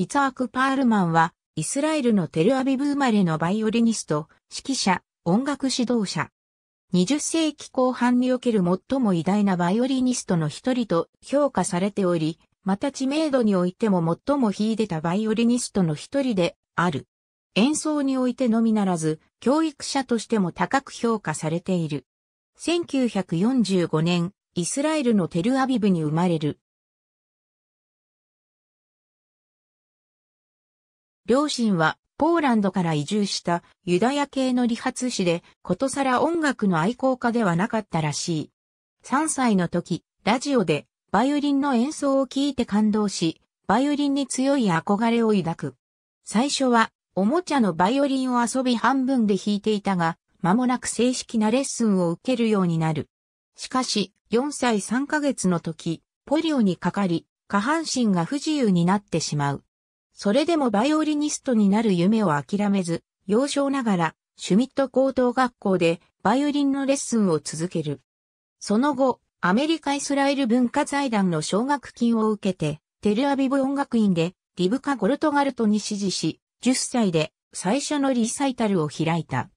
イツアーク・パールマンは、イスラエルのテルアビブ生まれのバイオリニスト、指揮者、音楽指導者。20世紀後半における最も偉大なバイオリニストの一人と評価されており、また知名度においても最も秀でたバイオリニストの一人である。演奏においてのみならず、教育者としても高く評価されている。1945年、イスラエルのテルアビブに生まれる。両親はポーランドから移住したユダヤ系の理髪師で、ことさら音楽の愛好家ではなかったらしい。3歳の時、ラジオでバイオリンの演奏を聴いて感動し、バイオリンに強い憧れを抱く。最初はおもちゃのバイオリンを遊び半分で弾いていたが、間もなく正式なレッスンを受けるようになる。しかし、4歳3ヶ月の時、ポリオにかかり、下半身が不自由になってしまう。それでもバイオリニストになる夢を諦めず、幼少ながら、シュミット高等学校でバイオリンのレッスンを続ける。その後、アメリカ・イスラエル文化財団の奨学金を受けて、テルアビブ音楽院でリブカ・ゴルトガルトに指示し、10歳で最初のリサイタルを開いた。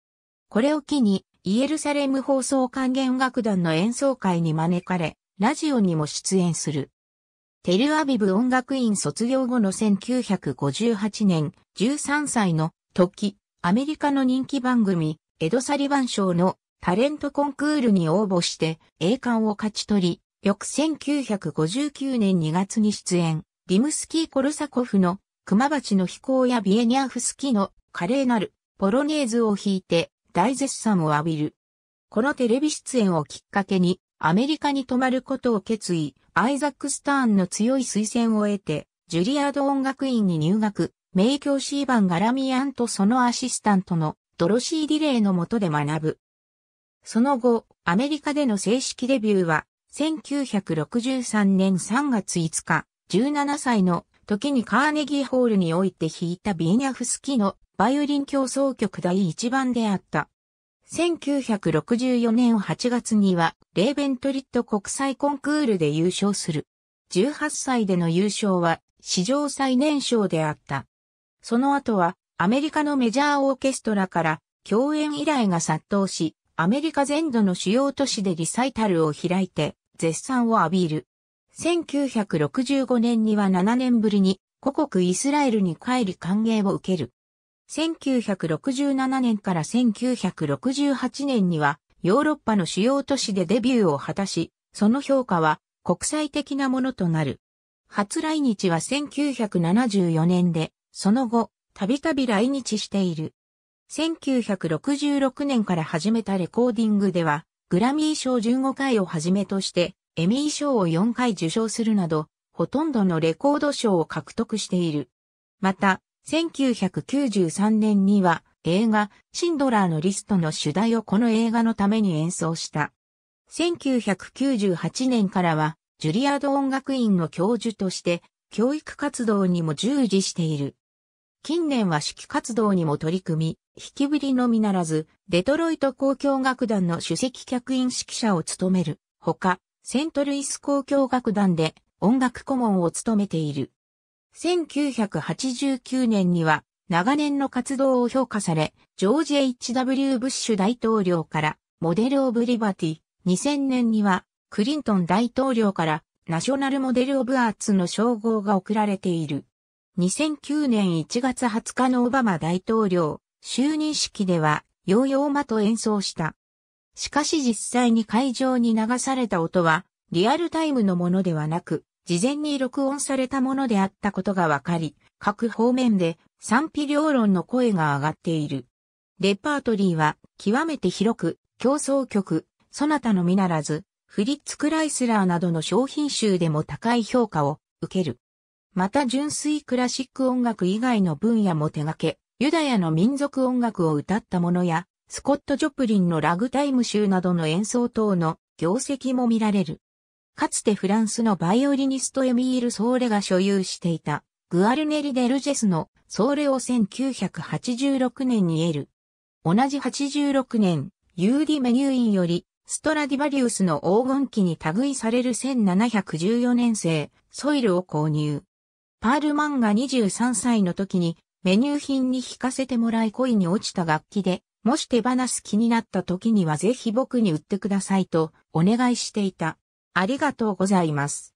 これを機に、イエルサレム放送管弦楽団の演奏会に招かれ、ラジオにも出演する。テルアビブ音楽院卒業後の1958年、13歳の時、アメリカの人気番組、エド・サリバン賞のタレントコンクールに応募して栄冠を勝ち取り、翌1959年2月に出演、リムスキー・コルサコフの熊鉢の飛行やビエニアフスキの華麗なるポロネーズを弾いて大絶賛を浴びる。このテレビ出演をきっかけにアメリカに泊まることを決意、アイザック・スターンの強い推薦を得て、ジュリアード音楽院に入学、名教シーバン・ガラミアンとそのアシスタントのドロシー・ディレイの下で学ぶ。その後、アメリカでの正式デビューは、1963年3月5日、17歳の時にカーネギーホールにおいて弾いたビーニャフスキのバイオリン競争曲第1番であった。1964年8月には、レーベントリット国際コンクールで優勝する。18歳での優勝は、史上最年少であった。その後は、アメリカのメジャーオーケストラから、共演依頼が殺到し、アメリカ全土の主要都市でリサイタルを開いて、絶賛を浴びる。1965年には7年ぶりに、故国イスラエルに帰り歓迎を受ける。1967年から1968年にはヨーロッパの主要都市でデビューを果たし、その評価は国際的なものとなる。初来日は1974年で、その後、たびたび来日している。1966年から始めたレコーディングでは、グラミー賞15回をはじめとして、エミー賞を4回受賞するなど、ほとんどのレコード賞を獲得している。また、1993年には映画シンドラーのリストの主題をこの映画のために演奏した。1998年からはジュリアード音楽院の教授として教育活動にも従事している。近年は指揮活動にも取り組み、引きぶりのみならず、デトロイト交響楽団の首席客員指揮者を務める、ほか、セントルイス交響楽団で音楽顧問を務めている。1989年には長年の活動を評価され、ジョージ・ H.W. ブッシュ大統領からモデル・オブ・リバティ、2000年にはクリントン大統領からナショナルモデル・オブ・アーツの称号が贈られている。2009年1月20日のオバマ大統領就任式ではヨーヨーマと演奏した。しかし実際に会場に流された音はリアルタイムのものではなく、事前に録音されたものであったことがわかり、各方面で賛否両論の声が上がっている。レパートリーは極めて広く、競争曲、そなたのみならず、フリッツ・クライスラーなどの商品集でも高い評価を受ける。また純粋クラシック音楽以外の分野も手掛け、ユダヤの民族音楽を歌ったものや、スコット・ジョプリンのラグタイム集などの演奏等の業績も見られる。かつてフランスのバイオリニストエミール・ソーレが所有していた、グアルネリ・デルジェスのソーレを1986年に得る。同じ86年、ユーディ・メニューインより、ストラディバリウスの黄金期に類される1714年生、ソイルを購入。パールマンが23歳の時に、メニュー品に弾かせてもらい恋に落ちた楽器で、もし手放す気になった時にはぜひ僕に売ってくださいとお願いしていた。ありがとうございます。